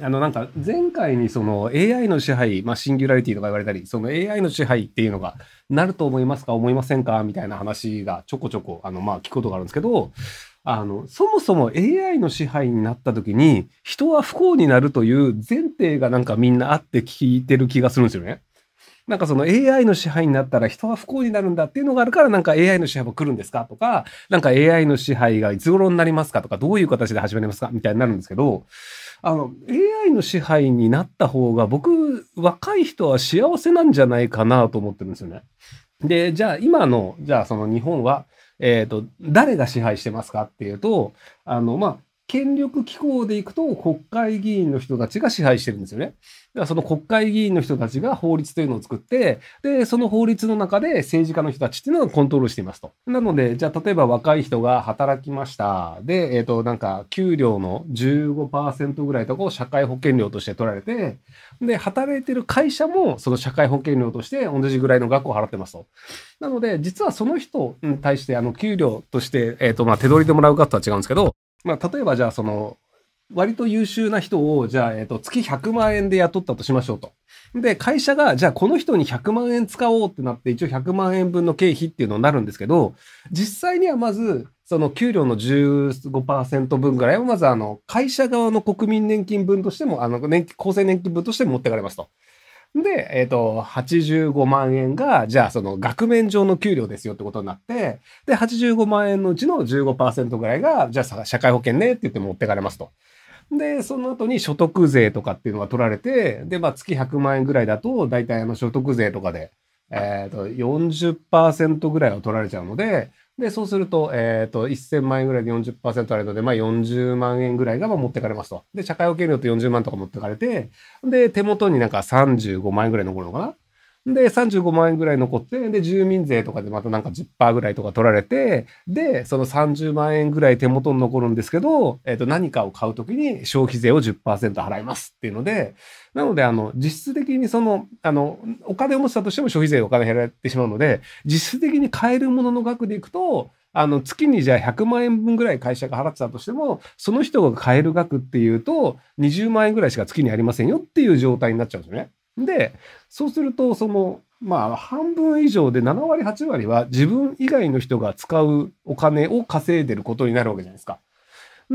あのなんか前回にその AI の支配、まあ、シンギュラリティとか言われたりその AI の支配っていうのがなると思いますか思いませんかみたいな話がちょこちょこあのまあ聞くことがあるんですけどあのそもそも AI の支配になった時に人は不幸になるという前提がなんかみんなあって聞いてる気がするんですよね。なんかその AI の支配になったら人は不幸になるんだっていうのがあるからなんか AI の支配も来るんですかとかなんか AI の支配がいつ頃になりますかとかどういう形で始まりますかみたいになるんですけどあの、AI の支配になった方が、僕、若い人は幸せなんじゃないかなと思ってるんですよね。で、じゃあ今の、じゃあその日本は、えっ、ー、と、誰が支配してますかっていうと、あの、まあ、権力機構でいくと国会議員の人たちが支配してるんですよね。だからその国会議員の人たちが法律というのを作って、で、その法律の中で政治家の人たちっていうのをコントロールしていますと。なので、じゃあ例えば若い人が働きました。で、えっ、ー、と、なんか給料の15%ぐらいとかを社会保険料として取られて、で、働いてる会社もその社会保険料として同じぐらいの額を払ってますと。なので、実はその人に対してあの給料として、えっ、ー、と、まあ手取りでもらう額とは違うんですけど、まあ、例えばじゃあその、割と優秀な人を、じゃあ、えっ、と、月100万円で雇ったとしましょうと。で、会社が、じゃあこの人に100万円使おうってなって、一応100万円分の経費っていうのになるんですけど、実際にはまず、その給料の15%分ぐらいを、まずあの、会社側の国民年金分としても、あの、年金、厚生年金分として持ってかれますと。で、えっ、ー、と、85万円が、じゃあその額面上の給料ですよってことになって、で、85万円のうちの15%ぐらいが、じゃあ社会保険ねって言って持ってかれますと。で、その後に所得税とかっていうのが取られて、で、まあ月100万円ぐらいだと、大体あの所得税とかで、えっ、ー、と、40%ぐらいは取られちゃうので、で、そうすると、えっ、ー、と、1000万円ぐらいで40%あるので、まあ40万円ぐらいが持ってかれますと。で、社会保険料と40万とか持ってかれて、で、手元になんか35万円ぐらい残るのかなで、35万円ぐらい残って、で、住民税とかでまたなんか10%ぐらいとか取られて、で、その30万円ぐらい手元に残るんですけど、えっ、ー、と、何かを買うときに消費税を10%払いますっていうので、なので、あの、実質的にその、あの、お金を持ったとしても消費税がお金減られてしまうので、実質的に買えるものの額でいくと、あの、月にじゃあ100万円分ぐらい会社が払ってたとしても、その人が買える額っていうと、20万円ぐらいしか月にありませんよっていう状態になっちゃうんですよね。でそうするとそのまあ半分以上で7割8割は自分以外の人が使うお金を稼いでることになるわけじゃないですか。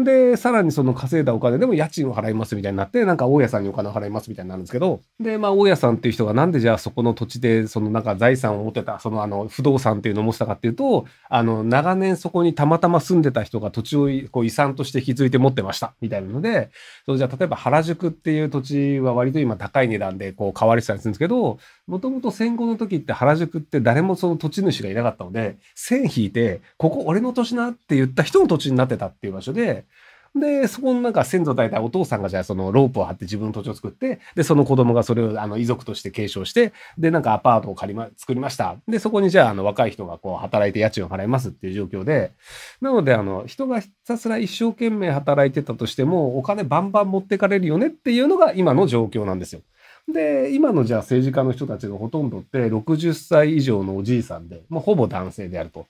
で、さらにその稼いだお金でも家賃を払いますみたいになって、なんか大家さんにお金を払いますみたいになるんですけど、で、まあ大家さんっていう人がなんでじゃあそこの土地で、そのなんか財産を持ってた、そのあの不動産っていうのを持ってたかっていうと、あの、長年そこにたまたま住んでた人が土地をこう遺産として引き継いで持ってました、みたいなので、そのじゃあ例えば原宿っていう土地は割と今高い値段でこう買われてたりするんですけど、もともと戦後の時って原宿って誰もその土地主がいなかったので、線引いて、ここ俺の土地なって言った人の土地になってたっていう場所で、で、そこのなんか先祖代々お父さんがじゃあそのロープを張って自分の土地を作って、で、その子供がそれをあの遺族として継承して、で、なんかアパートを借りま、作りました。で、そこにじゃああの若い人がこう働いて家賃を払いますっていう状況で、なのであの人がひたすら一生懸命働いてたとしても、お金バンバン持ってかれるよねっていうのが今の状況なんですよ。で、今のじゃあ政治家の人たちのほとんどって60歳以上のおじいさんで、もうほぼ男性であると。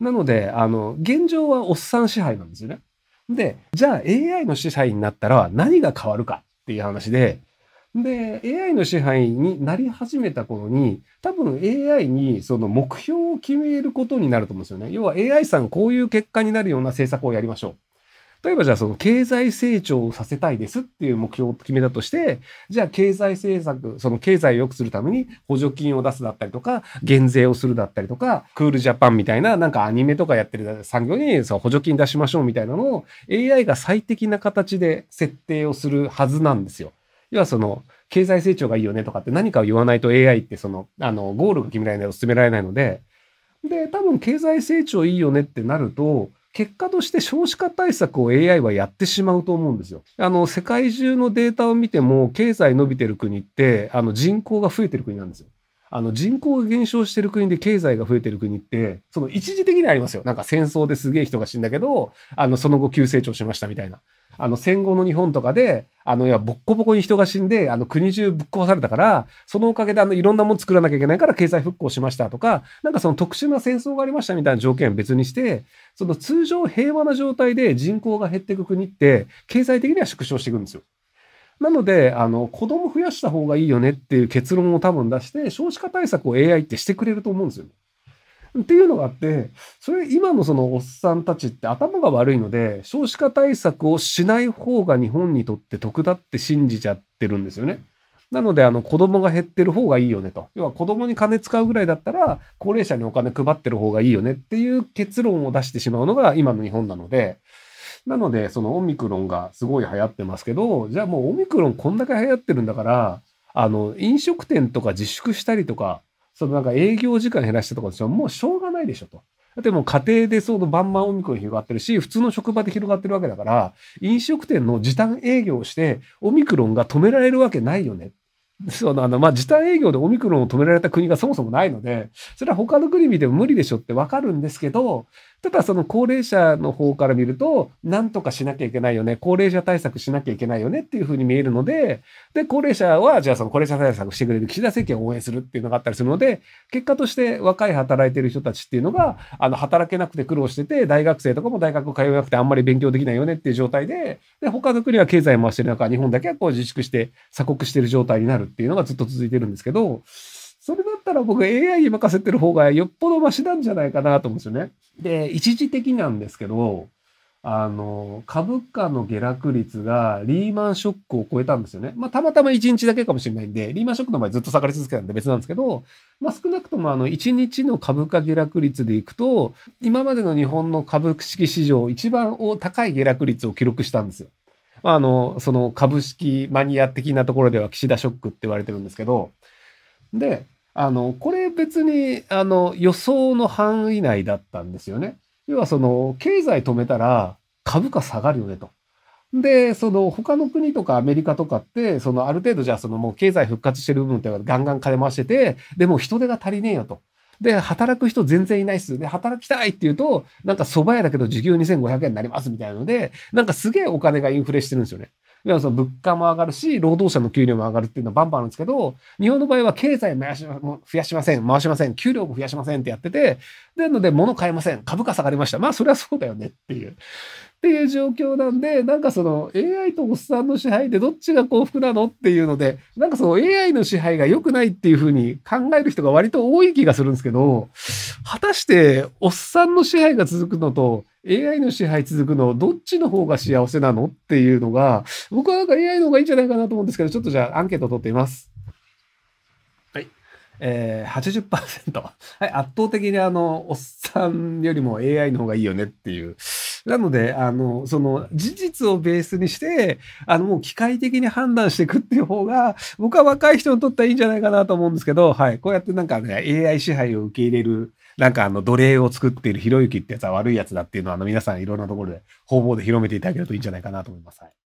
なので、あの、現状はおっさん支配なんですよね。で、じゃあ AI の支配になったら何が変わるかっていう話で、で、AI の支配になり始めた頃に、多分 AI にその目標を決めることになると思うんですよね。要は AI さんこういう結果になるような政策をやりましょう。例えばじゃあその経済成長をさせたいですっていう目標を決めたとして、じゃあ経済政策、その経済を良くするために補助金を出すだったりとか、減税をするだったりとか、クールジャパンみたいななんかアニメとかやってる産業にその補助金出しましょうみたいなのを AI が最適な形で設定をするはずなんですよ。要はその、経済成長がいいよねとかって何かを言わないと AI ってその、あの、ゴールが決められないと進められないので、で、多分経済成長いいよねってなると、結果として少子化対策を AI はやってしまうと思うんですよ。あの、世界中のデータを見ても、経済伸びてる国って、あの、人口が増えてる国なんですよ。あの、人口が減少してる国で経済が増えてる国って、その一時的にありますよ。なんか戦争ですげえ人が死んだけど、あの、その後急成長しましたみたいな。あの戦後の日本とかで、あの、いや、ボッコボコに人が死んで、あの、国中ぶっ壊されたから、そのおかげで、あの、いろんなもの作らなきゃいけないから経済復興しましたとか、なんかその特殊な戦争がありましたみたいな条件を別にして、その通常平和な状態で人口が減っていく国って、経済的には縮小していくんですよ。なので、あの、子供増やした方がいいよねっていう結論を多分出して、少子化対策を AI ってしてくれると思うんですよ、ね。っていうのがあって、それ今のそのおっさんたちって頭が悪いので、少子化対策をしない方が日本にとって得だって信じちゃってるんですよね。なので、あの、子供が減ってる方がいいよねと。要は子供に金使うぐらいだったら、高齢者にお金配ってる方がいいよねっていう結論を出してしまうのが今の日本なので、なので、そのオミクロンがすごい流行ってますけど、じゃあもうオミクロンこんだけ流行ってるんだから、あの、飲食店とか自粛したりとか、そのなんか営業時間減らしたとかでしょ、もうしょうがないでしょと。だってもう家庭でそのバンバンオミクロン広がってるし、普通の職場で広がってるわけだから、飲食店の時短営業をして、オミクロンが止められるわけないよね。そのあの、まあ、時短営業でオミクロンを止められた国がそもそもないので、それは他の国見ても無理でしょってわかるんですけど、ただその高齢者の方から見ると、なんとかしなきゃいけないよね、高齢者対策しなきゃいけないよねっていうふうに見えるので、で、高齢者は、じゃあその高齢者対策してくれる岸田政権を応援するっていうのがあったりするので、結果として若い働いてる人たちっていうのが、あの、働けなくて苦労してて、大学生とかも大学通えなくてあんまり勉強できないよねっていう状態で、で、他の国は経済回してる中、日本だけはこう自粛して鎖国してる状態になるっていうのがずっと続いてるんですけど、それだったら僕 AI に任せてる方がよっぽどマシなんじゃないかなと思うんですよね。で、一時的なんですけど、あの、株価の下落率がリーマンショックを超えたんですよね。まあ、たまたま一日だけかもしれないんで、リーマンショックの前ずっと下がり続けたんで別なんですけど、まあ、少なくともあの、一日の株価下落率でいくと、今までの日本の株式市場一番高い下落率を記録したんですよ。まあ、あの、その株式マニア的なところでは岸田ショックって言われてるんですけど、で、あの、これ別に、あの、予想の範囲内だったんですよね。要はその、経済止めたら株価下がるよねと。で、その他の国とかアメリカとかって、そのある程度じゃあそのもう経済復活してる部分ってガンガン金回してて、でも人手が足りねえよと。で、働く人全然いないっす。で、働きたいって言うと、なんか蕎麦屋だけど時給2500円になりますみたいなので、なんかすげえお金がインフレしてるんですよね。要はその物価も上がるし、労働者の給料も上がるっていうのはバンバンあるんですけど、日本の場合は経済回し増やしません、回しません、給料も増やしませんってやってて、なので物買えません、株価下がりました。まあそれはそうだよねっていう。っていう状況なんで、なんかその AI とおっさんの支配でどっちが幸福なのっていうので、なんかその AI の支配が良くないっていうふうに考える人が割と多い気がするんですけど、果たしておっさんの支配が続くのと、AI の支配続くの、どっちの方が幸せなのっていうのが、僕はなんか AI の方がいいんじゃないかなと思うんですけど、ちょっとじゃあアンケートを取っています。はい。えー、80%。はい、圧倒的にあの、おっさんよりも AI の方がいいよねっていう。なので、あの、その、事実をベースにして、あの、もう機械的に判断していくっていう方が、僕は若い人にとってはいいんじゃないかなと思うんですけど、はい。こうやってなんかね、AI 支配を受け入れるなんかあの奴隷を作っているひろゆきってやつは悪いやつだっていうのはあの皆さんいろんなところで方々で広めていただけるといいんじゃないかなと思います。はい